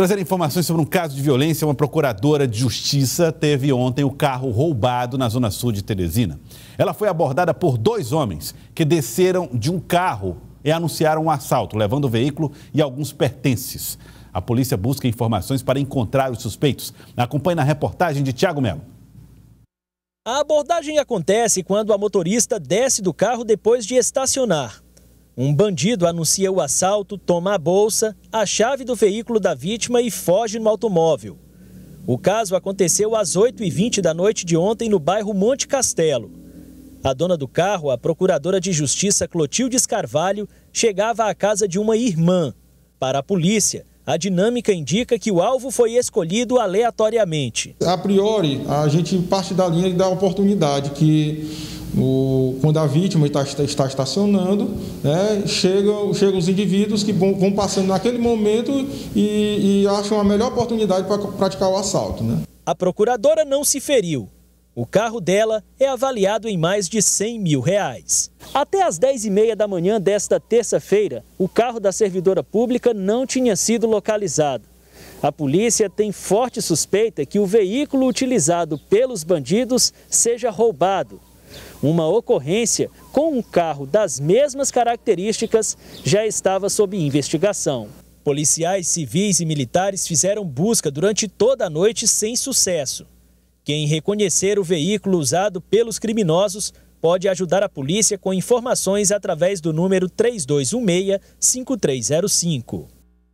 Trazer informações sobre um caso de violência, uma procuradora de justiça teve ontem o carro roubado na zona sul de Teresina. Ela foi abordada por dois homens que desceram de um carro e anunciaram um assalto, levando o veículo e alguns pertences. A polícia busca informações para encontrar os suspeitos. Acompanhe na reportagem de Tiago Melo. A abordagem acontece quando a motorista desce do carro depois de estacionar. Um bandido anuncia o assalto, toma a bolsa, a chave do veículo da vítima e foge no automóvel. O caso aconteceu às 8h20 da noite de ontem no bairro Monte Castelo. A dona do carro, a procuradora de justiça Clotilde Carvalho, chegava à casa de uma irmã. Para a polícia, a dinâmica indica que o alvo foi escolhido aleatoriamente. A priori, a gente parte da linha da oportunidade, que o, quando a vítima está, está estacionando, né, chegam, chegam os indivíduos que vão, vão passando naquele momento e, e, acham a melhor oportunidade para praticar o assalto. Né. A procuradora não se feriu. O carro dela é avaliado em mais de 100 mil reais. Até às 10h30 da manhã desta terça-feira, o carro da servidora pública não tinha sido localizado. A polícia tem forte suspeita que o veículo utilizado pelos bandidos seja roubado uma ocorrência com um carro das mesmas características já estava sob investigação. Policiais civis e militares fizeram busca durante toda a noite sem sucesso. Quem reconhecer o veículo usado pelos criminosos pode ajudar a polícia com informações através do número 3216-5305.